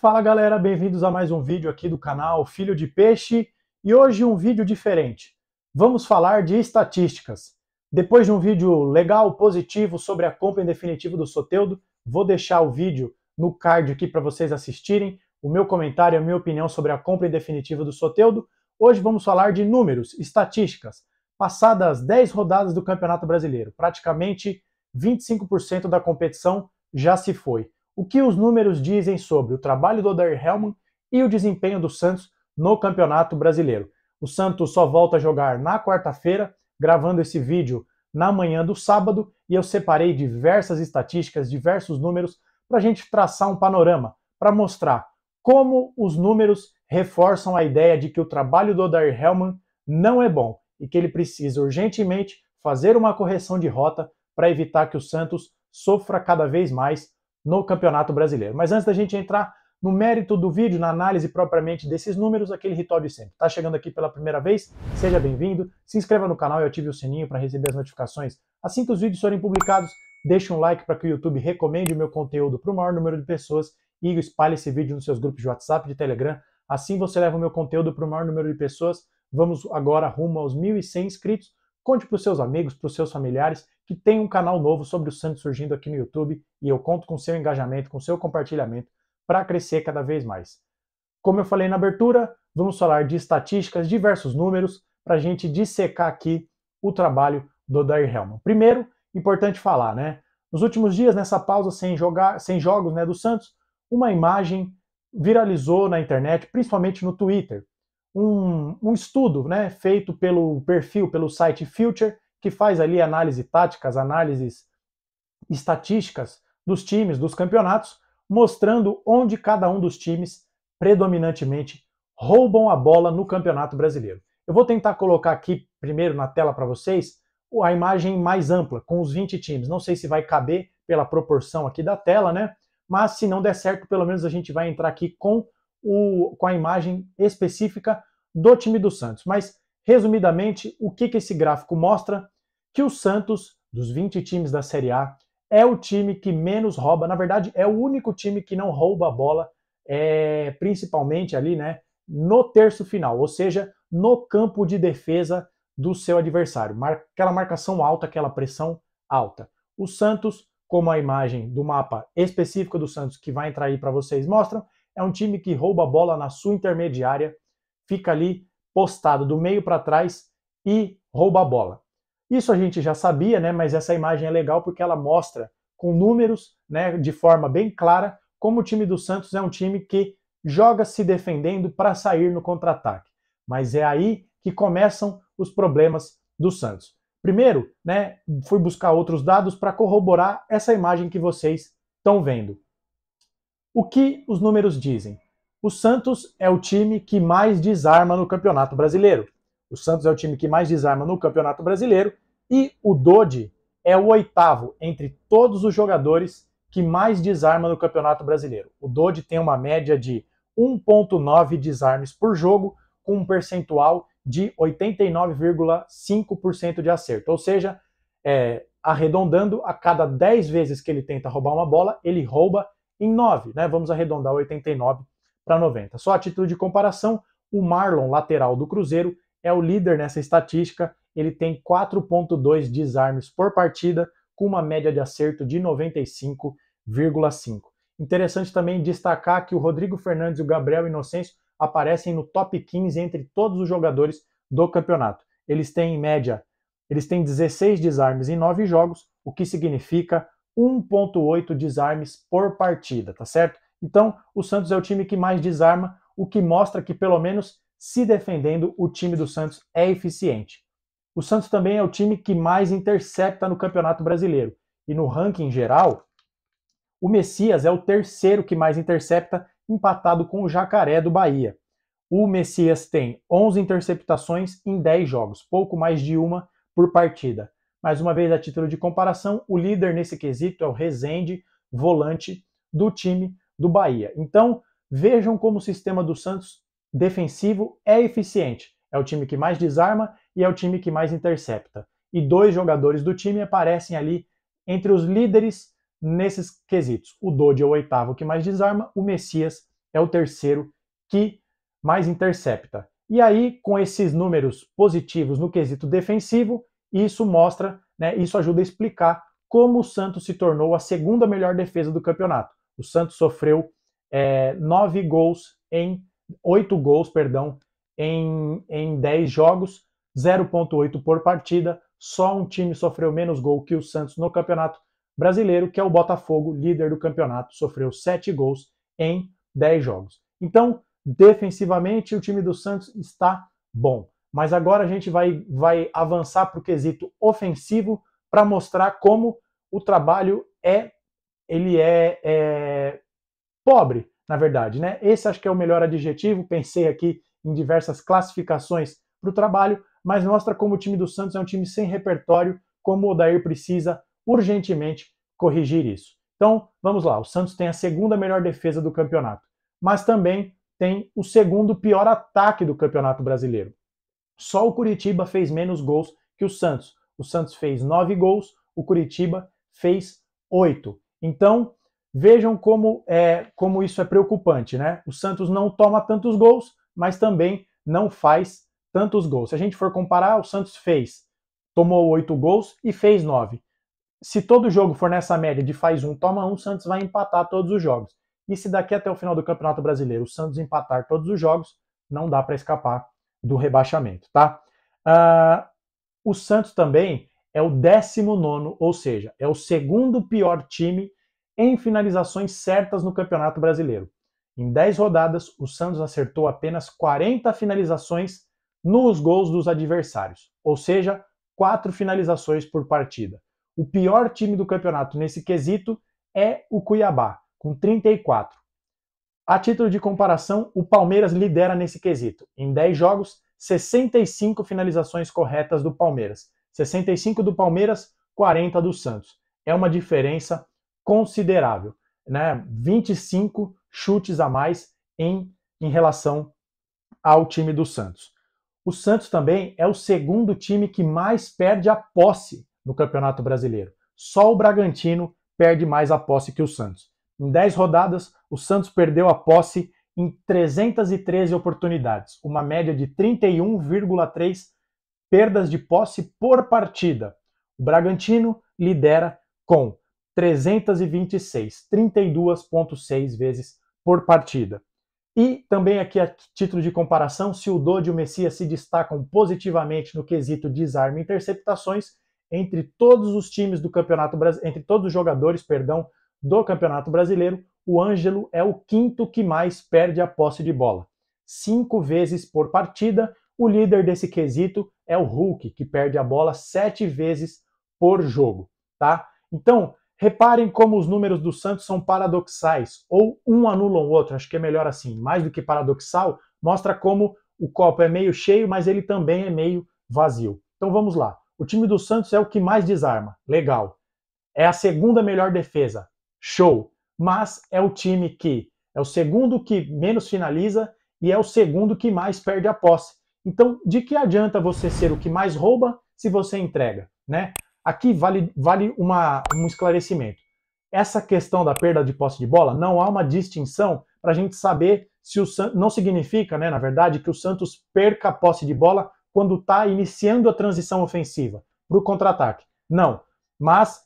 Fala galera, bem-vindos a mais um vídeo aqui do canal Filho de Peixe e hoje um vídeo diferente. Vamos falar de estatísticas. Depois de um vídeo legal, positivo sobre a compra em definitivo do Soteudo, vou deixar o vídeo no card aqui para vocês assistirem, o meu comentário, a minha opinião sobre a compra em definitivo do Soteudo. Hoje vamos falar de números, estatísticas. Passadas 10 rodadas do Campeonato Brasileiro, praticamente 25% da competição já se foi o que os números dizem sobre o trabalho do Odair Helman e o desempenho do Santos no Campeonato Brasileiro. O Santos só volta a jogar na quarta-feira, gravando esse vídeo na manhã do sábado, e eu separei diversas estatísticas, diversos números, para a gente traçar um panorama, para mostrar como os números reforçam a ideia de que o trabalho do Odair Helman não é bom e que ele precisa urgentemente fazer uma correção de rota para evitar que o Santos sofra cada vez mais no Campeonato Brasileiro. Mas antes da gente entrar no mérito do vídeo, na análise propriamente desses números, aquele ritual de sempre. Está chegando aqui pela primeira vez? Seja bem-vindo. Se inscreva no canal e ative o sininho para receber as notificações assim que os vídeos forem publicados. Deixe um like para que o YouTube recomende o meu conteúdo para o maior número de pessoas e espalhe esse vídeo nos seus grupos de WhatsApp, de Telegram. Assim você leva o meu conteúdo para o maior número de pessoas. Vamos agora rumo aos 1.100 inscritos. Conte para os seus amigos, para os seus familiares, que tem um canal novo sobre o Santos surgindo aqui no YouTube e eu conto com seu engajamento, com seu compartilhamento para crescer cada vez mais. Como eu falei na abertura, vamos falar de estatísticas, diversos números, para a gente dissecar aqui o trabalho do Odair Helman. Primeiro, importante falar, né? Nos últimos dias, nessa pausa sem, jogar, sem jogos né, do Santos, uma imagem viralizou na internet, principalmente no Twitter um, um estudo né, feito pelo perfil, pelo site Future, que faz ali análise táticas, análises estatísticas dos times, dos campeonatos, mostrando onde cada um dos times predominantemente roubam a bola no Campeonato Brasileiro. Eu vou tentar colocar aqui primeiro na tela para vocês a imagem mais ampla, com os 20 times. Não sei se vai caber pela proporção aqui da tela, né? Mas se não der certo, pelo menos a gente vai entrar aqui com, o, com a imagem específica do time do Santos. Mas, resumidamente, o que, que esse gráfico mostra? Que o Santos, dos 20 times da Série A, é o time que menos rouba. Na verdade, é o único time que não rouba a bola, é, principalmente ali, né? No terço final, ou seja, no campo de defesa do seu adversário. Mar aquela marcação alta, aquela pressão alta. O Santos, como a imagem do mapa específico do Santos que vai entrar aí para vocês mostram, é um time que rouba a bola na sua intermediária fica ali postado do meio para trás e rouba a bola. Isso a gente já sabia, né, mas essa imagem é legal porque ela mostra com números, né, de forma bem clara, como o time do Santos é um time que joga se defendendo para sair no contra-ataque. Mas é aí que começam os problemas do Santos. Primeiro, né, fui buscar outros dados para corroborar essa imagem que vocês estão vendo. O que os números dizem? O Santos é o time que mais desarma no Campeonato Brasileiro. O Santos é o time que mais desarma no Campeonato Brasileiro e o Dodi é o oitavo entre todos os jogadores que mais desarma no Campeonato Brasileiro. O Dodi tem uma média de 1.9 desarmes por jogo com um percentual de 89,5% de acerto. Ou seja, é, arredondando, a cada 10 vezes que ele tenta roubar uma bola, ele rouba em 9, né? Vamos arredondar 89 para 90. Só a título de comparação, o Marlon, lateral do Cruzeiro, é o líder nessa estatística. Ele tem 4,2 desarmes por partida, com uma média de acerto de 95,5. Interessante também destacar que o Rodrigo Fernandes e o Gabriel Inocêncio aparecem no top 15 entre todos os jogadores do campeonato. Eles têm em média, eles têm 16 desarmes em 9 jogos, o que significa 1.8 desarmes por partida, tá certo? Então, o Santos é o time que mais desarma, o que mostra que, pelo menos se defendendo, o time do Santos é eficiente. O Santos também é o time que mais intercepta no Campeonato Brasileiro. E no ranking geral, o Messias é o terceiro que mais intercepta, empatado com o Jacaré do Bahia. O Messias tem 11 interceptações em 10 jogos, pouco mais de uma por partida. Mais uma vez, a título de comparação, o líder nesse quesito é o Rezende, volante do time, do Bahia. Então, vejam como o sistema do Santos defensivo é eficiente. É o time que mais desarma e é o time que mais intercepta. E dois jogadores do time aparecem ali entre os líderes nesses quesitos. O Dodge é o oitavo que mais desarma, o Messias é o terceiro que mais intercepta. E aí, com esses números positivos no quesito defensivo, isso mostra, né, isso ajuda a explicar como o Santos se tornou a segunda melhor defesa do campeonato. O Santos sofreu é, nove gols em oito gols, perdão, em, em 10 jogos, 0,8 por partida. Só um time sofreu menos gol que o Santos no Campeonato Brasileiro, que é o Botafogo, líder do campeonato, sofreu sete gols em 10 jogos. Então, defensivamente, o time do Santos está bom. Mas agora a gente vai, vai avançar para o quesito ofensivo para mostrar como o trabalho é ele é, é pobre, na verdade, né? Esse acho que é o melhor adjetivo. Pensei aqui em diversas classificações para o trabalho, mas mostra como o time do Santos é um time sem repertório, como o Odair precisa urgentemente corrigir isso. Então, vamos lá. O Santos tem a segunda melhor defesa do campeonato, mas também tem o segundo pior ataque do Campeonato Brasileiro. Só o Curitiba fez menos gols que o Santos. O Santos fez nove gols, o Curitiba fez oito. Então, vejam como, é, como isso é preocupante, né? O Santos não toma tantos gols, mas também não faz tantos gols. Se a gente for comparar, o Santos fez, tomou oito gols e fez nove. Se todo jogo for nessa média de faz um, toma um, o Santos vai empatar todos os jogos. E se daqui até o final do Campeonato Brasileiro o Santos empatar todos os jogos, não dá para escapar do rebaixamento, tá? Uh, o Santos também é o 19, ou seja, é o segundo pior time em finalizações certas no Campeonato Brasileiro. Em 10 rodadas, o Santos acertou apenas 40 finalizações nos gols dos adversários, ou seja, 4 finalizações por partida. O pior time do campeonato nesse quesito é o Cuiabá, com 34. A título de comparação, o Palmeiras lidera nesse quesito. Em 10 jogos, 65 finalizações corretas do Palmeiras. 65 do Palmeiras, 40 do Santos. É uma diferença considerável, né? 25 chutes a mais em, em relação ao time do Santos. O Santos também é o segundo time que mais perde a posse no Campeonato Brasileiro. Só o Bragantino perde mais a posse que o Santos. Em 10 rodadas, o Santos perdeu a posse em 313 oportunidades, uma média de 31,3 perdas de posse por partida. O Bragantino lidera com 326, 32,6 vezes por partida. E também aqui a título de comparação, se o Dodge e o Messias se destacam positivamente no quesito desarme e interceptações entre todos os times do Campeonato entre todos os jogadores, perdão, do Campeonato Brasileiro, o Ângelo é o quinto que mais perde a posse de bola. Cinco vezes por partida, o líder desse quesito é o Hulk, que perde a bola sete vezes por jogo, tá? Então, reparem como os números do Santos são paradoxais, ou um anula o outro, acho que é melhor assim, mais do que paradoxal, mostra como o copo é meio cheio, mas ele também é meio vazio. Então vamos lá. O time do Santos é o que mais desarma. Legal. É a segunda melhor defesa. Show. Mas é o time que é o segundo que menos finaliza e é o segundo que mais perde a posse. Então, de que adianta você ser o que mais rouba se você entrega, né? Aqui vale, vale uma, um esclarecimento. Essa questão da perda de posse de bola não há uma distinção para a gente saber se o não significa, né, na verdade, que o Santos perca a posse de bola quando está iniciando a transição ofensiva para o contra-ataque. Não. Mas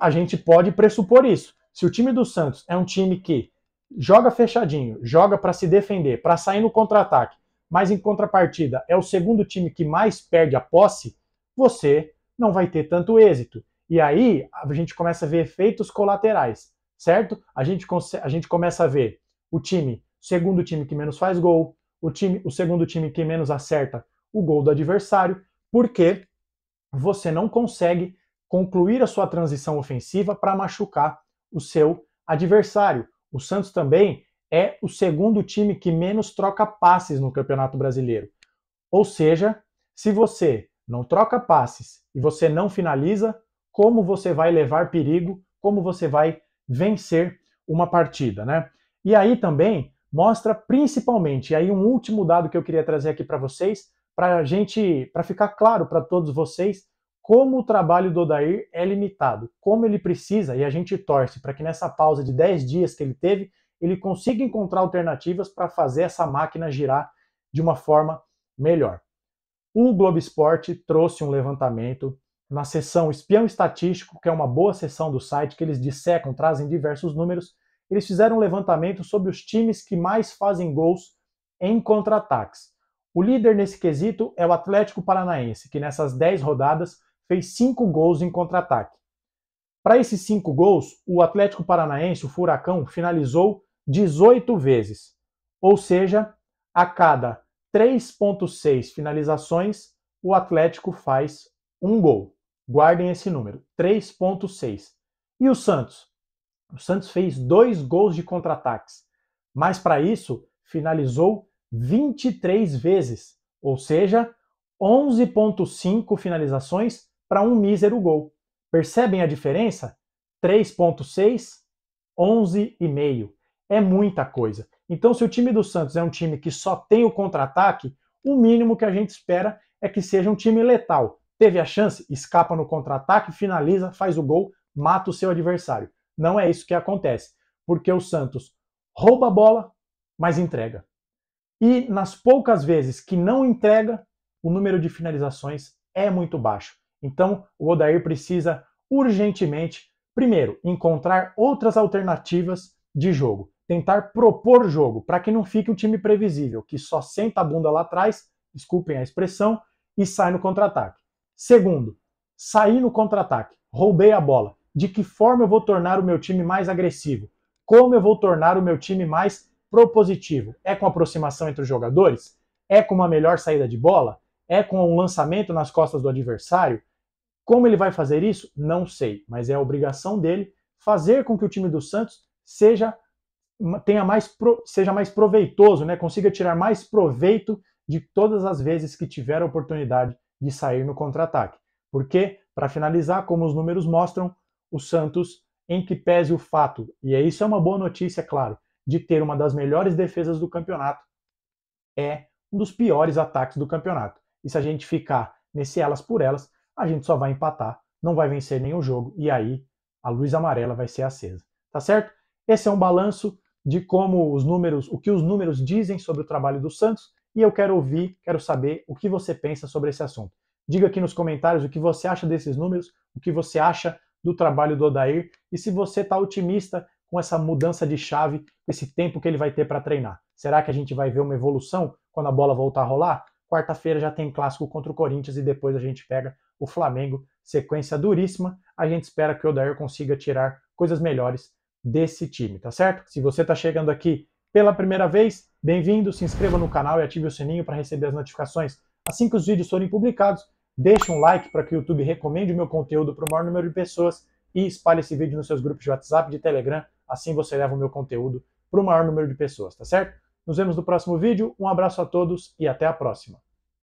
a gente pode pressupor isso. Se o time do Santos é um time que joga fechadinho, joga para se defender, para sair no contra-ataque mas em contrapartida é o segundo time que mais perde a posse, você não vai ter tanto êxito. E aí a gente começa a ver efeitos colaterais, certo? A gente, a gente começa a ver o time, segundo time que menos faz gol, o, time, o segundo time que menos acerta o gol do adversário, porque você não consegue concluir a sua transição ofensiva para machucar o seu adversário. O Santos também é o segundo time que menos troca passes no Campeonato Brasileiro. Ou seja, se você não troca passes e você não finaliza, como você vai levar perigo, como você vai vencer uma partida, né? E aí também mostra principalmente, aí um último dado que eu queria trazer aqui para vocês, para a gente, para ficar claro para todos vocês como o trabalho do Odair é limitado, como ele precisa, e a gente torce para que nessa pausa de 10 dias que ele teve, ele consiga encontrar alternativas para fazer essa máquina girar de uma forma melhor. O Globo Esporte trouxe um levantamento na seção Espião Estatístico, que é uma boa seção do site, que eles dissecam, trazem diversos números. Eles fizeram um levantamento sobre os times que mais fazem gols em contra-ataques. O líder nesse quesito é o Atlético Paranaense, que nessas 10 rodadas fez 5 gols em contra-ataque. Para esses 5 gols, o Atlético Paranaense, o Furacão, finalizou 18 vezes, ou seja, a cada 3,6 finalizações, o Atlético faz um gol. Guardem esse número, 3,6. E o Santos? O Santos fez dois gols de contra-ataques, mas para isso finalizou 23 vezes, ou seja, 11,5 finalizações para um mísero gol. Percebem a diferença? 3,6, 11,5 é muita coisa. Então, se o time do Santos é um time que só tem o contra-ataque, o mínimo que a gente espera é que seja um time letal. Teve a chance, escapa no contra-ataque, finaliza, faz o gol, mata o seu adversário. Não é isso que acontece, porque o Santos rouba a bola, mas entrega. E nas poucas vezes que não entrega, o número de finalizações é muito baixo. Então, o Odair precisa urgentemente, primeiro, encontrar outras alternativas de jogo tentar propor jogo, para que não fique um time previsível, que só senta a bunda lá atrás, desculpem a expressão, e sai no contra-ataque. Segundo, sair no contra-ataque, roubei a bola. De que forma eu vou tornar o meu time mais agressivo? Como eu vou tornar o meu time mais propositivo? É com aproximação entre os jogadores? É com uma melhor saída de bola? É com um lançamento nas costas do adversário? Como ele vai fazer isso? Não sei, mas é obrigação dele fazer com que o time do Santos seja tenha mais seja mais proveitoso, né? consiga tirar mais proveito de todas as vezes que tiver a oportunidade de sair no contra-ataque. Porque, para finalizar, como os números mostram, o Santos, em que pese o fato, e é isso é uma boa notícia, claro, de ter uma das melhores defesas do campeonato, é um dos piores ataques do campeonato. E se a gente ficar nesse elas por elas, a gente só vai empatar, não vai vencer nenhum jogo, e aí a luz amarela vai ser acesa. Tá certo? Esse é um balanço de como os números, o que os números dizem sobre o trabalho do Santos, e eu quero ouvir, quero saber o que você pensa sobre esse assunto. Diga aqui nos comentários o que você acha desses números, o que você acha do trabalho do Odair e se você está otimista com essa mudança de chave, esse tempo que ele vai ter para treinar. Será que a gente vai ver uma evolução quando a bola voltar a rolar? Quarta-feira já tem clássico contra o Corinthians e depois a gente pega o Flamengo, sequência duríssima. A gente espera que o Odair consiga tirar coisas melhores desse time, tá certo? Se você está chegando aqui pela primeira vez, bem-vindo, se inscreva no canal e ative o sininho para receber as notificações assim que os vídeos forem publicados. Deixe um like para que o YouTube recomende o meu conteúdo para o maior número de pessoas e espalhe esse vídeo nos seus grupos de WhatsApp, de Telegram, assim você leva o meu conteúdo para o maior número de pessoas, tá certo? Nos vemos no próximo vídeo, um abraço a todos e até a próxima!